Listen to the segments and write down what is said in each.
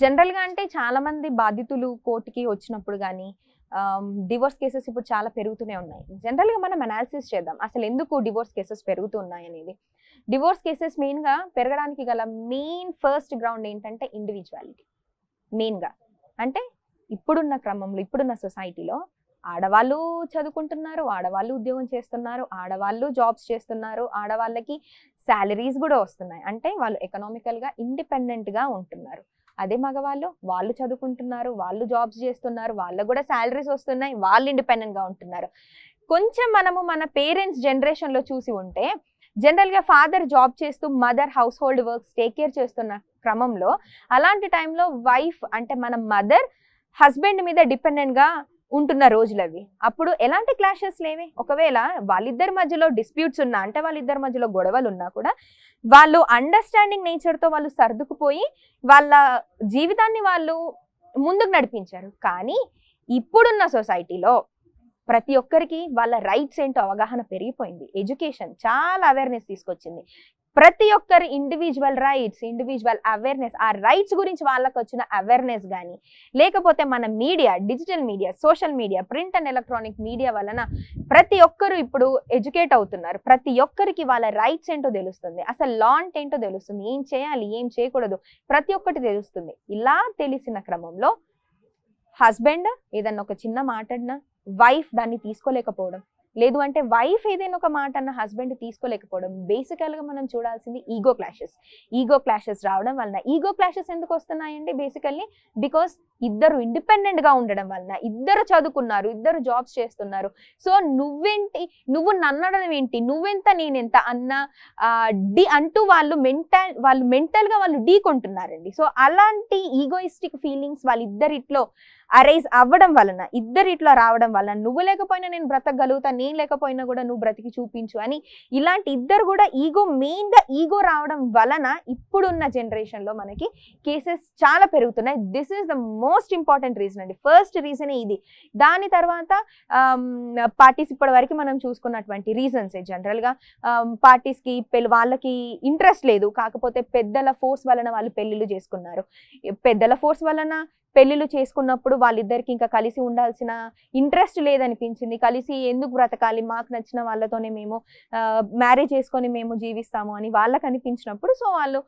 జనరల్గా అంటే చాలామంది బాధితులు కోర్టుకి వచ్చినప్పుడు కానీ డివోర్స్ కేసెస్ ఇప్పుడు చాలా పెరుగుతూనే ఉన్నాయి జనరల్గా మనం అనాలిసిస్ చేద్దాం అసలు ఎందుకు డివోర్స్ కేసెస్ పెరుగుతున్నాయి అనేది డివోర్స్ కేసెస్ మెయిన్గా పెరగడానికి గల మెయిన్ ఫస్ట్ గ్రౌండ్ ఏంటంటే ఇండివిజువాలిటీ మెయిన్గా అంటే ఇప్పుడున్న క్రమంలో ఇప్పుడున్న సొసైటీలో ఆడవాళ్ళు చదువుకుంటున్నారు ఆడవాళ్ళు ఉద్యోగం చేస్తున్నారు ఆడవాళ్ళు జాబ్స్ చేస్తున్నారు ఆడవాళ్ళకి శాలరీస్ కూడా వస్తున్నాయి అంటే వాళ్ళు ఎకనామికల్గా ఇండిపెండెంట్గా ఉంటున్నారు అదే మగవాళ్ళు వాళ్ళు చదువుకుంటున్నారు వాళ్ళు జాబ్స్ చేస్తున్నారు వాళ్ళు కూడా శాలరీస్ వస్తున్నాయి వాళ్ళు ఇండిపెండెంట్గా ఉంటున్నారు కొంచెం మనము మన పేరెంట్స్ జనరేషన్లో చూసి ఉంటే జనరల్గా ఫాదర్ జాబ్ చేస్తూ mother house hold works take care చేస్తున్న క్రమంలో అలాంటి టైంలో వైఫ్ అంటే మన మదర్ హస్బెండ్ మీద డిపెండెంట్గా ఉంటున్న రోజులు అవి అప్పుడు ఎలాంటి క్లాషెస్ లేవి ఒకవేళ వాళ్ళిద్దరి మధ్యలో డిస్ప్యూట్స్ ఉన్నా అంటే వాళ్ళిద్దరి మధ్యలో గొడవలు ఉన్నా కూడా వాళ్ళు అండర్స్టాండింగ్ నేచర్తో వాళ్ళు సర్దుకుపోయి వాళ్ళ జీవితాన్ని వాళ్ళు ముందుకు నడిపించారు కానీ ఇప్పుడున్న సొసైటీలో ప్రతి ఒక్కరికి వాళ్ళ రైట్స్ ఏంటో అవగాహన పెరిగిపోయింది ఎడ్యుకేషన్ చాలా అవేర్నెస్ తీసుకొచ్చింది ప్రతి ఒక్కరి ఇండివిజువల్ రైట్స్ ఇండివిజువల్ అవేర్నెస్ ఆ రైట్స్ గురించి వాళ్ళకి వచ్చిన అవేర్నెస్ కానీ లేకపోతే మన media digital media social media print and electronic media వలన ప్రతి ఒక్కరు ఇప్పుడు ఎడ్యుకేట్ అవుతున్నారు ప్రతి ఒక్కరికి వాళ్ళ రైట్స్ ఏంటో తెలుస్తుంది అసలు లా అంటే ఏంటో తెలుస్తుంది ఏం చేయాలి ఏం చేయకూడదు ప్రతి ఒక్కటి తెలుస్తుంది ఇలా తెలిసిన క్రమంలో హస్బెండ్ ఏదన్నా ఒక చిన్న మాట్లాడినా వైఫ్ దాన్ని తీసుకోలేకపోవడం లేదు అంటే వైఫ్ ఏదైనా ఒక మాట అన్న హస్బెండ్ తీసుకోలేకపోవడం బేసికల్గా మనం చూడాల్సింది ఈగో క్లాషెస్ ఈగో క్లాషెస్ రావడం వలన ఈగో క్లాషెస్ ఎందుకు వస్తున్నాయండి బేసికల్లీ బికాస్ ఇద్దరు ఇండిపెండెంట్గా ఉండడం వలన ఇద్దరు చదువుకున్నారు ఇద్దరు జాబ్స్ చేస్తున్నారు సో నువ్వేంటి నువ్వు నన్నడం ఏంటి నువ్వెంత నేనెంత అన్న డి అంటూ వాళ్ళు మెంటల్ వాళ్ళు మెంటల్గా వాళ్ళు ఢీకొంటున్నారండి సో అలాంటి ఈగోయిస్టిక్ ఫీలింగ్స్ వాళ్ళిద్దరిట్లో అరైజ్ అవ్వడం వలన ఇద్దరిట్లో రావడం వలన నువ్వు లేకపోయినా నేను బ్రతకగలుగుతా నేను లేకపోయినా కూడా నువ్వు బ్రతికి చూపించు అని ఇలాంటి ఇద్దరు కూడా ఈగో మెయిన్గా ఈగో రావడం వలన ఇప్పుడున్న జనరేషన్లో మనకి కేసెస్ చాలా పెరుగుతున్నాయి this is the most important reason అండి ఫస్ట్ రీజన్ ఇది దాని తర్వాత పార్టీస్ ఇప్పటి వరకు మనం చూసుకున్నటువంటి రీజన్స్ జనరల్గా పార్టీస్కి పెళ్ళి వాళ్ళకి ఇంట్రెస్ట్ లేదు కాకపోతే పెద్దల ఫోర్స్ వలన వాళ్ళు పెళ్లిళ్ళు చేసుకున్నారు పెద్దల ఫోర్స్ వలన పెళ్ళిళ్ళు చేసుకున్నప్పుడు వాళ్ళిద్దరికి ఇంకా కలిసి ఉండాల్సిన ఇంట్రెస్ట్ లేదనిపించింది కలిసి ఎందుకు బ్రతకాలి మాకు నచ్చిన వాళ్ళతోనే మేము మ్యారేజ్ చేసుకొని మేము జీవిస్తాము అని వాళ్ళకి అనిపించినప్పుడు సో వాళ్ళు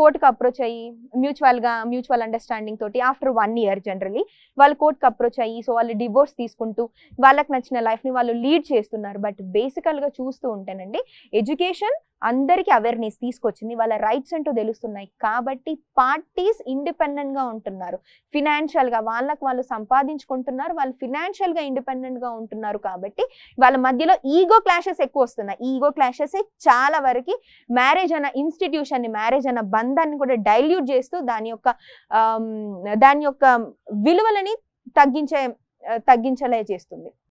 కోర్టుకు అప్రోచ్ అయ్యి మ్యూచువల్గా మ్యూచువల్ అండర్స్టాండింగ్ తోటి ఆఫ్టర్ వన్ ఇయర్ జనరలీ వాళ్ళు కోర్టుకు అప్రోచ్ అయ్యి సో వాళ్ళు డివోర్స్ తీసుకుంటూ వాళ్ళకి నచ్చిన లైఫ్ని వాళ్ళు లీడ్ చేస్తున్నారు బట్ బేసికల్గా చూస్తూ ఉంటానండి ఎడ్యుకేషన్ అందరికీ అవేర్నెస్ తీసుకొచ్చింది వాళ్ళ రైట్స్ ఏంటో తెలుస్తున్నాయి కాబట్టి పార్టీస్ ఇండిపెండెంట్గా ఉంటున్నారు ఫినాన్షియల్గా వాళ్ళకు వాళ్ళు సంపాదించుకుంటున్నారు వాళ్ళు ఫినాన్షియల్గా ఇండిపెండెంట్గా ఉంటున్నారు కాబట్టి వాళ్ళ మధ్యలో ఈగో క్లాషెస్ ఎక్కువ వస్తున్నాయి ఈగో క్లాషెస్ చాలా వరకు మ్యారేజ్ అన్న ఇన్స్టిట్యూషన్ని మ్యారేజ్ అన్న బంధాన్ని కూడా డైల్యూట్ చేస్తూ దాని యొక్క దాని యొక్క విలువలని తగ్గించే తగ్గించలే చేస్తుంది